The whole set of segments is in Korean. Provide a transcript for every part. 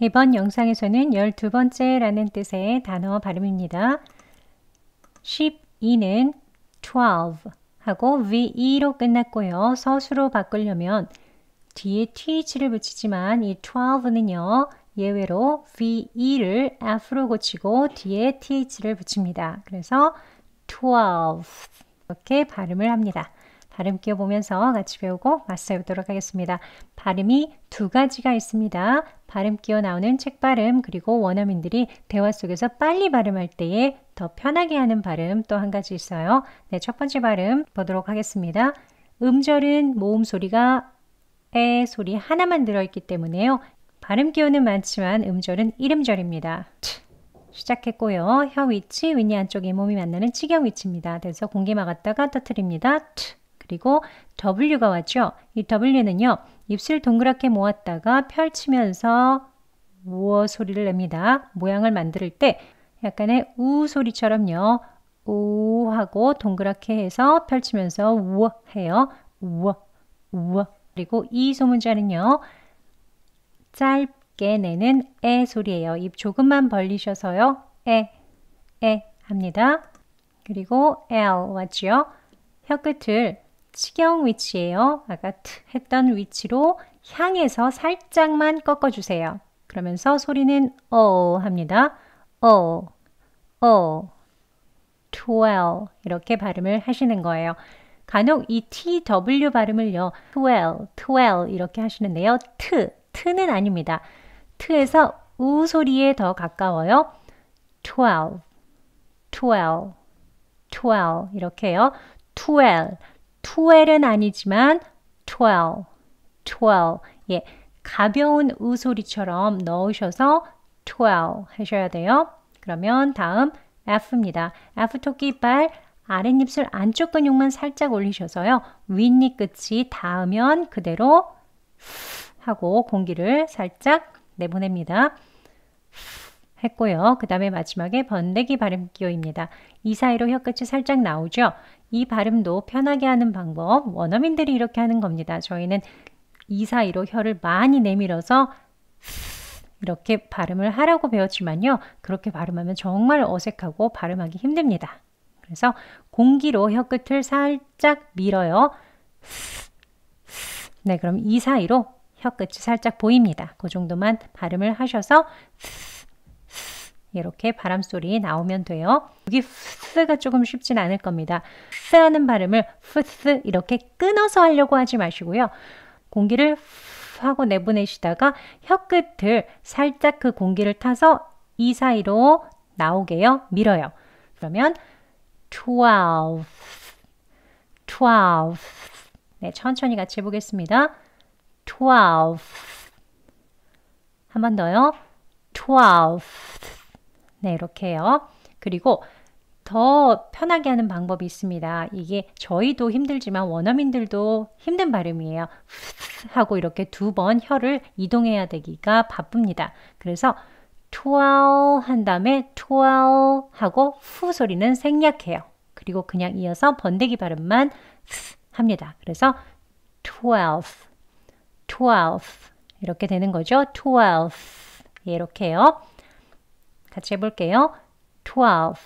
이번 영상에서는 12번째라는 뜻의 단어 발음입니다. 12는 12 하고 VE로 끝났고요. 서수로 바꾸려면 뒤에 TH를 붙이지만 이 12는요. 예외로 VE를 F로 고치고 뒤에 TH를 붙입니다. 그래서 12 이렇게 발음을 합니다. 발음 끼워보면서 같이 배우고 맞서 보도록 하겠습니다. 발음이 두 가지가 있습니다. 발음 끼워 나오는 책 발음 그리고 원어민들이 대화 속에서 빨리 발음할 때에 더 편하게 하는 발음 또 한 가지 있어요. 네, 첫 번째 발음 보도록 하겠습니다. 음절은 모음 소리가 에 소리 하나만 들어있기 때문에요. 발음 기호는 많지만 음절은 이름절입니다. 시작했고요. 혀 위치, 윗니 안쪽에 몸이 만나는 치경 위치입니다. 그래서 공기 막았다가 터트립니다. 트. 그리고 W가 왔죠. 이 W는요. 입술 동그랗게 모았다가 펼치면서 우어 소리를 냅니다. 모양을 만들 때 약간의 우 소리처럼요. 우 하고 동그랗게 해서 펼치면서 우어 해요. 우어, 우어. 그리고 이 소문자는요. 짧게 내는 에 소리예요. 입 조금만 벌리셔서요. 에, 에 합니다. 그리고 L 왔지 혀끝을 치경 위치예요. 아까 했던 위치로 향해서 살짝만 꺾어주세요. 그러면서 소리는 어 합니다. 어, 어, t w 이렇게 발음을 하시는 거예요. 간혹 이 tw 발음을요, t w e l 이렇게 하시는데요. t, t는 아닙니다. t에서 우 소리에 더 가까워요. twelve, 이렇게요. t w 12은 아니지만 12, 12. 예, 가벼운 우 소리처럼 넣으셔서 12 하셔야 돼요. 그러면 다음 F입니다. F 토끼 이 아랫입술 안쪽 근육만 살짝 올리셔서요. 윗니 끝이 닿으면 그대로 하고 공기를 살짝 내보냅니다. 했고요. 그 다음에 마지막에 번데기 발음 기호입니다. 이 사이로 혀끝이 살짝 나오죠. 이 발음도 편하게 하는 방법, 원어민들이 이렇게 하는 겁니다. 저희는 이 사이로 혀를 많이 내밀어서 이렇게 발음을 하라고 배웠지만요. 그렇게 발음하면 정말 어색하고 발음하기 힘듭니다. 그래서 공기로 혀끝을 살짝 밀어요. 네, 그럼 이 사이로 혀끝이 살짝 보입니다. 그 정도만 발음을 하셔서 이렇게 바람소리 나오면 돼요. 여기 스가 조금 쉽진 않을 겁니다. 스 하는 발음을 푸스 이렇게 끊어서 하려고 하지 마시고요. 공기를 하고 내보내시다가 혀끝을 살짝 그 공기를 타서 이 사이로 나오게요. 밀어요. 그러면 twelve, twelve. 네, 천천히 같이 해보겠습니다. twelve. 한번 더요. twelve. 네, 이렇게요. 그리고 더 편하게 하는 방법이 있습니다. 이게 저희도 힘들지만 원어민들도 힘든 발음이에요. 하고 이렇게 두 번 혀를 이동해야 되기가 바쁩니다. 그래서 투아오 한 다음에 투아오 하고 후 소리는 생략해요. 그리고 그냥 이어서 번데기 발음만 합니다. 그래서 twelve, twelve 이렇게 되는 거죠. twelve 예, 이렇게요. 같이 해볼게요. twelve,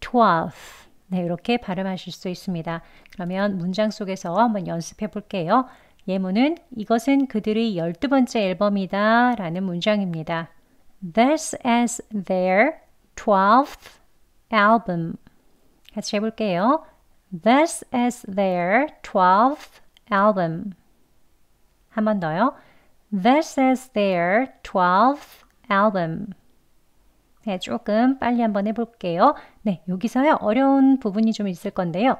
twelve. 네, 이렇게 발음하실 수 있습니다. 그러면 문장 속에서 한번 연습해 볼게요. 예문은 이것은 그들의 열두 번째 앨범이다 라는 문장입니다. This is their twelfth album. 같이 해볼게요. This is their twelfth album. 한번 더요. This is their twelfth album. 네, 조금 빨리 한번 해볼게요. 네, 여기서요. 어려운 부분이 좀 있을 건데요.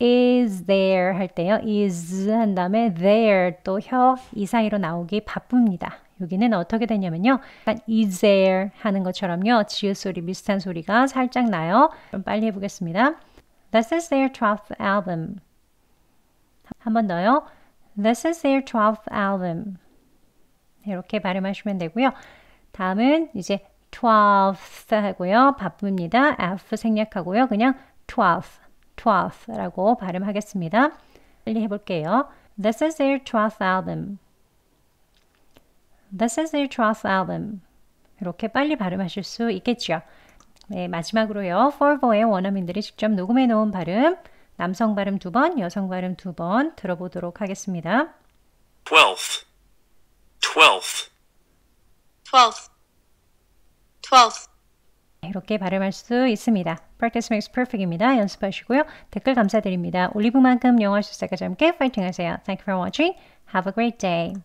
is there 할 때요. is 한 다음에 there 또 혀이상으로 나오기 바쁩니다. 여기는 어떻게 되냐면요. 약간 is there 하는 것처럼요. 지읒 소리 비슷한 소리가 살짝 나요. 그럼 빨리 해보겠습니다. This is their 12th album. 한번 더요. This is their 12th album. 이렇게 발음하시면 되고요. 다음은 이제 12th 하고요. 바쁩니다. F 생략하고요. 그냥 12th, 12th라고 발음하겠습니다. 빨리 해볼게요. This is their 12th album. This is their 12th album. 이렇게 빨리 발음하실 수 있겠죠. 네, 마지막으로요. Forvo의 원어민들이 직접 녹음해 놓은 발음, 남성 발음 두 번, 여성 발음 두 번 들어보도록 하겠습니다. Twelfth, twelfth, twelfth. 12th. 이렇게 발음할 수 있습니다. Practice makes perfect입니다. 연습하시고요. 댓글 감사드립니다. 올리브만큼 영어 실사가 함께 파이팅 하세요. Thank you for watching. Have a great day.